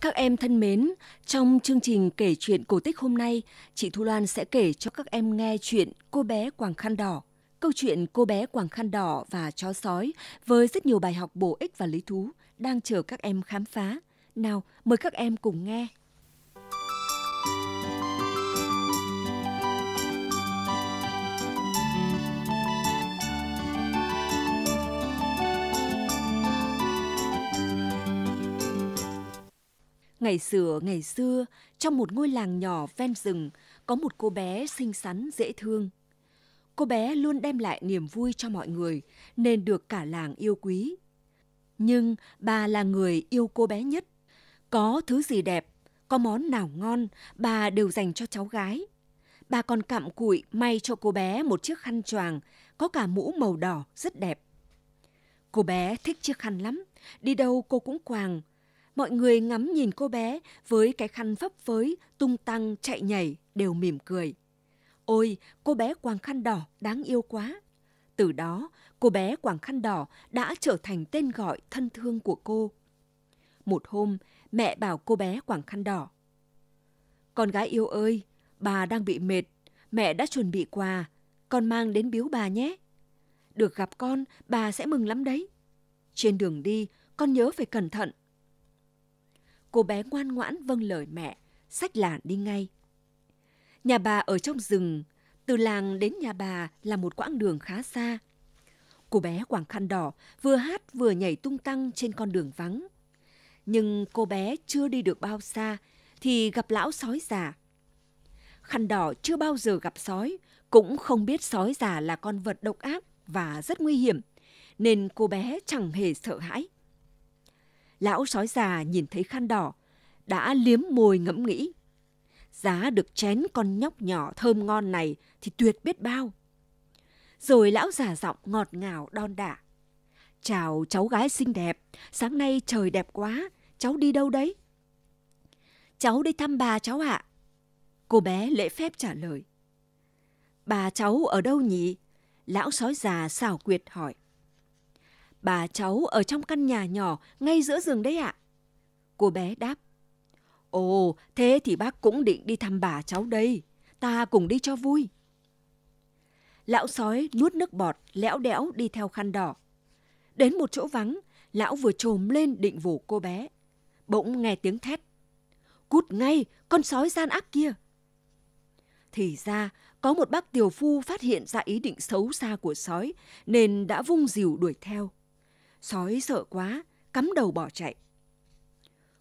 Các em thân mến, trong chương trình kể chuyện cổ tích hôm nay, chị Thu Loan sẽ kể cho các em nghe chuyện Cô bé Quàng Khăn Đỏ. Câu chuyện Cô bé Quàng Khăn Đỏ và chó sói với rất nhiều bài học bổ ích và lý thú đang chờ các em khám phá. Nào, mời các em cùng nghe. Thank you. Ngày xưa, ngày xưa, trong một ngôi làng nhỏ ven rừng, có một cô bé xinh xắn dễ thương. Cô bé luôn đem lại niềm vui cho mọi người, nên được cả làng yêu quý. Nhưng bà là người yêu cô bé nhất. Có thứ gì đẹp, có món nào ngon, bà đều dành cho cháu gái. Bà còn cặm cụi may cho cô bé một chiếc khăn choàng, có cả mũ màu đỏ rất đẹp. Cô bé thích chiếc khăn lắm, đi đâu cô cũng quàng, Mọi người ngắm nhìn cô bé với cái khăn phấp phới, tung tăng, chạy nhảy, đều mỉm cười. Ôi, cô bé quàng khăn đỏ đáng yêu quá. Từ đó, cô bé quàng khăn đỏ đã trở thành tên gọi thân thương của cô. Một hôm, mẹ bảo cô bé quàng khăn đỏ. Con gái yêu ơi, bà đang bị mệt, mẹ đã chuẩn bị quà, con mang đến biếu bà nhé. Được gặp con, bà sẽ mừng lắm đấy. Trên đường đi, con nhớ phải cẩn thận, cô bé ngoan ngoãn vâng lời mẹ, sách làn đi ngay. Nhà bà ở trong rừng, từ làng đến nhà bà là một quãng đường khá xa. Cô bé quàng khăn đỏ vừa hát vừa nhảy tung tăng trên con đường vắng. Nhưng cô bé chưa đi được bao xa thì gặp lão sói già. Khăn đỏ chưa bao giờ gặp sói, cũng không biết sói già là con vật độc ác và rất nguy hiểm, nên cô bé chẳng hề sợ hãi lão sói già nhìn thấy khăn đỏ, đã liếm môi ngẫm nghĩ. Giá được chén con nhóc nhỏ thơm ngon này thì tuyệt biết bao. Rồi lão già giọng ngọt ngào đon đả. Chào cháu gái xinh đẹp, sáng nay trời đẹp quá, cháu đi đâu đấy? Cháu đi thăm bà cháu ạ. À? Cô bé lễ phép trả lời. Bà cháu ở đâu nhỉ? Lão sói già xảo quyệt hỏi. Bà cháu ở trong căn nhà nhỏ ngay giữa rừng đấy ạ. Cô bé đáp. Ồ, thế thì bác cũng định đi thăm bà cháu đây. Ta cùng đi cho vui. Lão sói nuốt nước bọt, lẽo đẽo đi theo khăn đỏ. Đến một chỗ vắng, lão vừa trồm lên định vồ cô bé. Bỗng nghe tiếng thét. Cút ngay, con sói gian ác kia. Thì ra, có một bác tiểu phu phát hiện ra ý định xấu xa của sói, nên đã vung dìu đuổi theo. Sói sợ quá, cắm đầu bỏ chạy.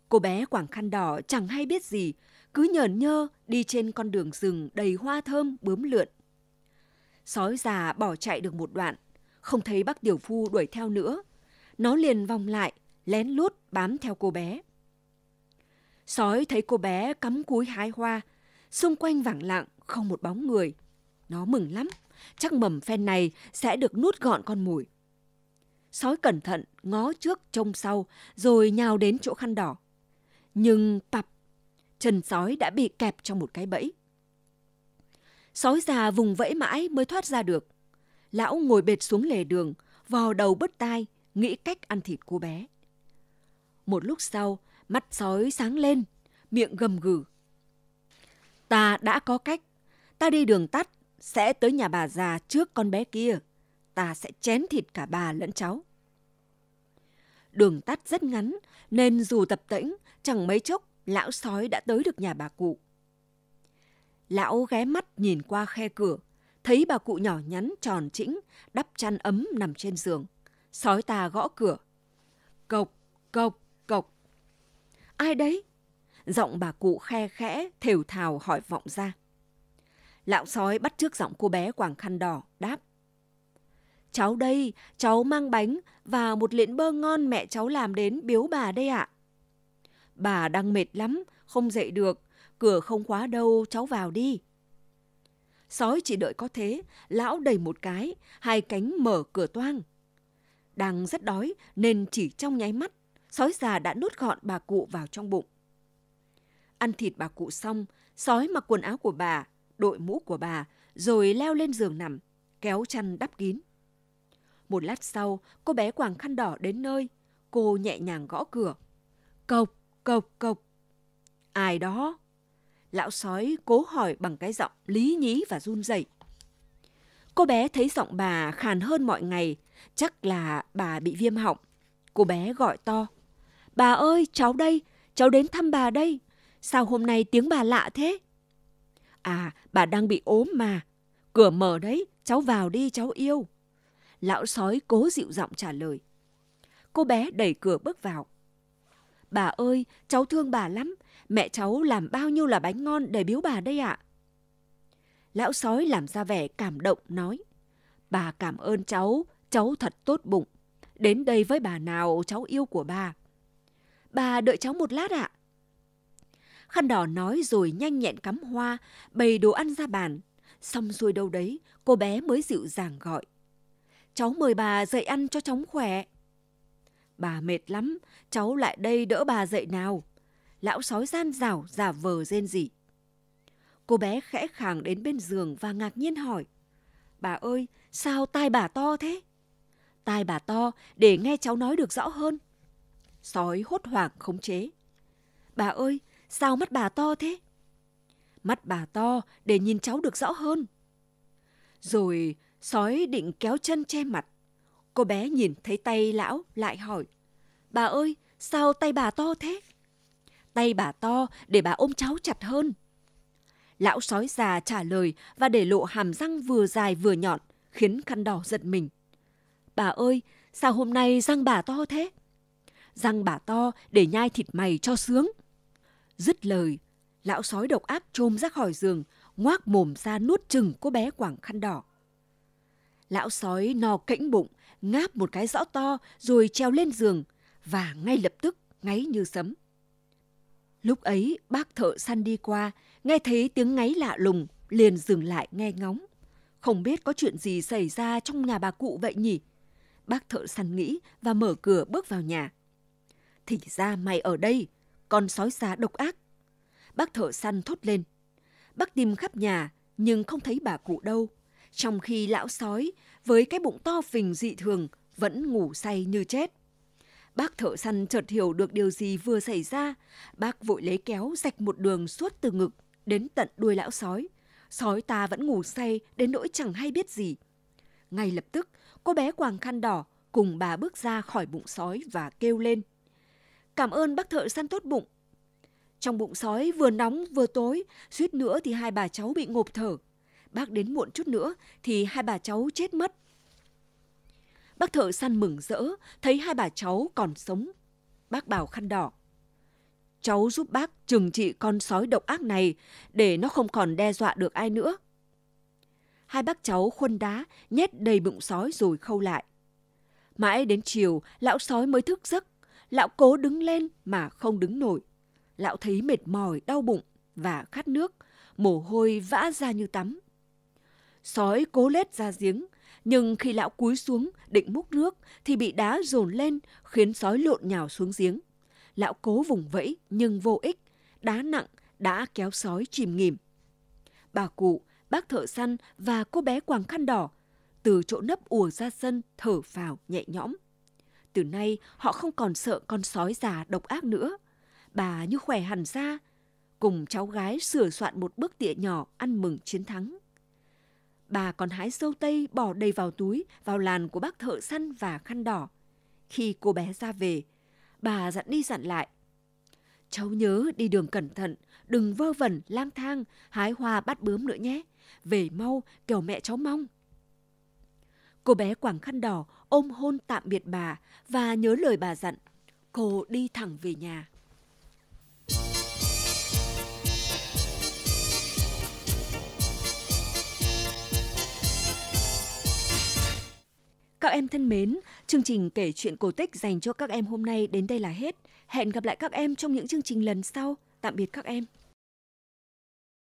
Cô bé quảng khăn đỏ chẳng hay biết gì, cứ nhờn nhơ đi trên con đường rừng đầy hoa thơm bướm lượn. Sói già bỏ chạy được một đoạn, không thấy bác tiểu phu đuổi theo nữa. Nó liền vòng lại, lén lút bám theo cô bé. Sói thấy cô bé cắm cúi hái hoa, xung quanh vẳng lặng không một bóng người. Nó mừng lắm, chắc mầm phen này sẽ được nuốt gọn con mồi sói cẩn thận, ngó trước trông sau, rồi nhào đến chỗ khăn đỏ. Nhưng tập, chân sói đã bị kẹp trong một cái bẫy. Sói già vùng vẫy mãi mới thoát ra được. Lão ngồi bệt xuống lề đường, vò đầu bứt tai, nghĩ cách ăn thịt cô bé. Một lúc sau, mắt sói sáng lên, miệng gầm gừ. Ta đã có cách, ta đi đường tắt, sẽ tới nhà bà già trước con bé kia ta sẽ chém thịt cả bà lẫn cháu. Đường tắt rất ngắn, nên dù tập tĩnh, chẳng mấy chốc lão sói đã tới được nhà bà cụ. Lão ghé mắt nhìn qua khe cửa, thấy bà cụ nhỏ nhắn tròn trĩnh, đắp chăn ấm nằm trên giường. Sói ta gõ cửa. Cộc, cộc, cộc. Ai đấy? Giọng bà cụ khe khẽ, thều thào hỏi vọng ra. Lão sói bắt trước giọng cô bé quàng khăn đỏ, đáp. Cháu đây, cháu mang bánh và một liễn bơ ngon mẹ cháu làm đến biếu bà đây ạ. Bà đang mệt lắm, không dậy được, cửa không khóa đâu, cháu vào đi. Sói chỉ đợi có thế, lão đầy một cái, hai cánh mở cửa toang. Đang rất đói nên chỉ trong nháy mắt, sói già đã nuốt gọn bà cụ vào trong bụng. Ăn thịt bà cụ xong, sói mặc quần áo của bà, đội mũ của bà, rồi leo lên giường nằm, kéo chăn đắp kín. Một lát sau, cô bé quàng khăn đỏ đến nơi. Cô nhẹ nhàng gõ cửa. Cộc, cộc, cộc. Ai đó? Lão sói cố hỏi bằng cái giọng lý nhí và run rẩy. Cô bé thấy giọng bà khàn hơn mọi ngày, chắc là bà bị viêm họng. Cô bé gọi to. Bà ơi, cháu đây, cháu đến thăm bà đây. Sao hôm nay tiếng bà lạ thế? À, bà đang bị ốm mà. Cửa mở đấy, cháu vào đi cháu yêu lão sói cố dịu giọng trả lời. Cô bé đẩy cửa bước vào. Bà ơi, cháu thương bà lắm, mẹ cháu làm bao nhiêu là bánh ngon để biếu bà đây ạ. À? Lão sói làm ra vẻ cảm động nói, bà cảm ơn cháu, cháu thật tốt bụng, đến đây với bà nào cháu yêu của bà. Bà đợi cháu một lát ạ. À? Khăn đỏ nói rồi nhanh nhẹn cắm hoa, bày đồ ăn ra bàn. Xong xuôi đâu đấy, cô bé mới dịu dàng gọi cháu mời bà dậy ăn cho chóng khỏe. Bà mệt lắm, cháu lại đây đỡ bà dậy nào. Lão sói gian rảo, giả vờ rên rỉ. Cô bé khẽ khàng đến bên giường và ngạc nhiên hỏi. Bà ơi, sao tai bà to thế? Tai bà to để nghe cháu nói được rõ hơn. Sói hốt hoảng khống chế. Bà ơi, sao mắt bà to thế? Mắt bà to để nhìn cháu được rõ hơn. Rồi Sói định kéo chân che mặt. Cô bé nhìn thấy tay lão lại hỏi. Bà ơi, sao tay bà to thế? Tay bà to để bà ôm cháu chặt hơn. Lão sói già trả lời và để lộ hàm răng vừa dài vừa nhọn, khiến khăn đỏ giật mình. Bà ơi, sao hôm nay răng bà to thế? Răng bà to để nhai thịt mày cho sướng. Dứt lời, lão sói độc ác trôm ra khỏi giường, ngoác mồm ra nuốt chừng cô bé quảng khăn đỏ. Lão sói no cãnh bụng, ngáp một cái rõ to rồi treo lên giường và ngay lập tức ngáy như sấm. Lúc ấy bác thợ săn đi qua, nghe thấy tiếng ngáy lạ lùng, liền dừng lại nghe ngóng. Không biết có chuyện gì xảy ra trong nhà bà cụ vậy nhỉ? Bác thợ săn nghĩ và mở cửa bước vào nhà. Thì ra mày ở đây, con sói già độc ác. Bác thợ săn thốt lên. Bác tìm khắp nhà nhưng không thấy bà cụ đâu trong khi lão sói với cái bụng to phình dị thường vẫn ngủ say như chết. Bác thợ săn chợt hiểu được điều gì vừa xảy ra, bác vội lấy kéo rạch một đường suốt từ ngực đến tận đuôi lão sói. Sói ta vẫn ngủ say đến nỗi chẳng hay biết gì. Ngay lập tức, cô bé quàng khăn đỏ cùng bà bước ra khỏi bụng sói và kêu lên. Cảm ơn bác thợ săn tốt bụng. Trong bụng sói vừa nóng vừa tối, suýt nữa thì hai bà cháu bị ngộp thở bác đến muộn chút nữa thì hai bà cháu chết mất. Bác thợ săn mừng rỡ, thấy hai bà cháu còn sống. Bác bảo khăn đỏ. Cháu giúp bác trừng trị con sói độc ác này để nó không còn đe dọa được ai nữa. Hai bác cháu khuân đá, nhét đầy bụng sói rồi khâu lại. Mãi đến chiều, lão sói mới thức giấc. Lão cố đứng lên mà không đứng nổi. Lão thấy mệt mỏi, đau bụng và khát nước. Mồ hôi vã ra như tắm sói cố lết ra giếng, nhưng khi lão cúi xuống định múc nước thì bị đá dồn lên khiến sói lộn nhào xuống giếng. Lão cố vùng vẫy nhưng vô ích, đá nặng đã kéo sói chìm nghỉm. Bà cụ, bác thợ săn và cô bé quàng khăn đỏ từ chỗ nấp ùa ra sân thở phào nhẹ nhõm. Từ nay họ không còn sợ con sói già độc ác nữa. Bà như khỏe hẳn ra, cùng cháu gái sửa soạn một bức tịa nhỏ ăn mừng chiến thắng bà còn hái dâu tây bỏ đầy vào túi, vào làn của bác thợ săn và khăn đỏ. Khi cô bé ra về, bà dặn đi dặn lại. Cháu nhớ đi đường cẩn thận, đừng vơ vẩn, lang thang, hái hoa bắt bướm nữa nhé. Về mau, kẻo mẹ cháu mong. Cô bé quàng khăn đỏ ôm hôn tạm biệt bà và nhớ lời bà dặn. Cô đi thẳng về nhà. Các em thân mến, chương trình kể chuyện cổ tích dành cho các em hôm nay đến đây là hết. Hẹn gặp lại các em trong những chương trình lần sau. Tạm biệt các em.